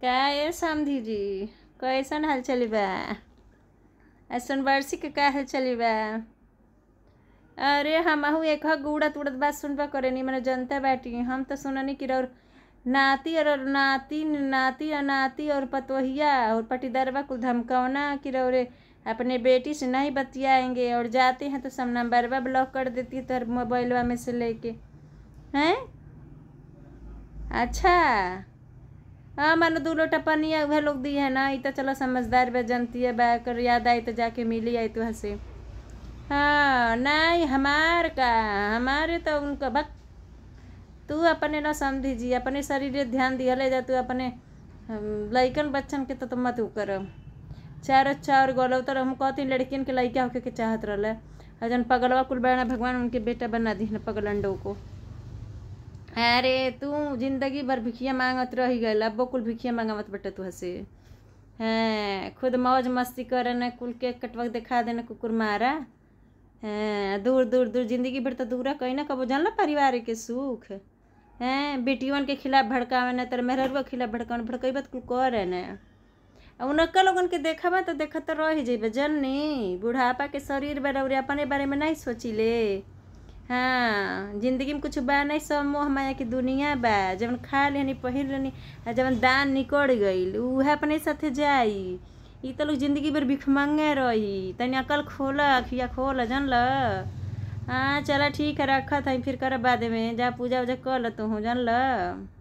क्या ये समधी जी कैसन हाल चली बा ऐसन बरसी के का हाल चली अरे अरे अहू एक उड़त उड़त बात सुनबा नी मैंने जनता बैठी हम तो नहीं कि और नाती और नाती नाती और नाती और पतोहिया और पटीदरवा कुल धमकौना कि रे अपने बेटी से नहीं बतियाएंगे और जाते हैं तो सब नंबरवा ब्लॉक कर देती है तो मोबाइलवा में से लेके हैं अच्छा हाँ मानो दू लोटा पनिया वह लोग दी है ना तो चलो समझदार बे जनती है बह कर याद आई तो जाके मिली आई तो हंसे हाँ नहीं हमार का हमारे तो उनका भक्त तू अपने ना समझी जी अपने शरीर ध्यान दिया जा तू अपने लड़कन बच्चन के तो तुम मत कर चार अच्छा और गोलव तो हम कहती लड़कियन के लड़का होके के चाहत रहा है जन पगलवा कुल भगवान उनके बेटा बना दी पगलंडो पगलंडों को अरे तू जिंदगी भर भिखिया मांगत रही गल अब कुल भिखिया मांगवत बेटा तू हसे हैं खुद मौज मस्ती करे न कुल के कटवक दिखा देना कुकुर मारा हैं दूर दूर दूर जिंदगी भर तो दूर कहीं ना कबो लो परिवार के सुख हैं बेटियों के खिलाफ भड़कावे न तर के खिलाफ भड़कावे भड़कई बात कुल करे न उनका लोगन के देखा तो देखा तो रह जेबे जननी बुढ़ापा के शरीर बारे अपने बारे में नहीं सोची ले हाँ जिंदगी में कुछ बा नहीं सब मोह माया की दुनिया बा जब खा लेनी पहन लेनी जब दान निकल गई वह अपने साथ जाई ई तो लोग जिंदगी भर भिखमंगे रही तनी अकल खोल खिया खोल जन ल हाँ चला ठीक है रखा था फिर कर बाद में जा पूजा वूजा कर लो तू ल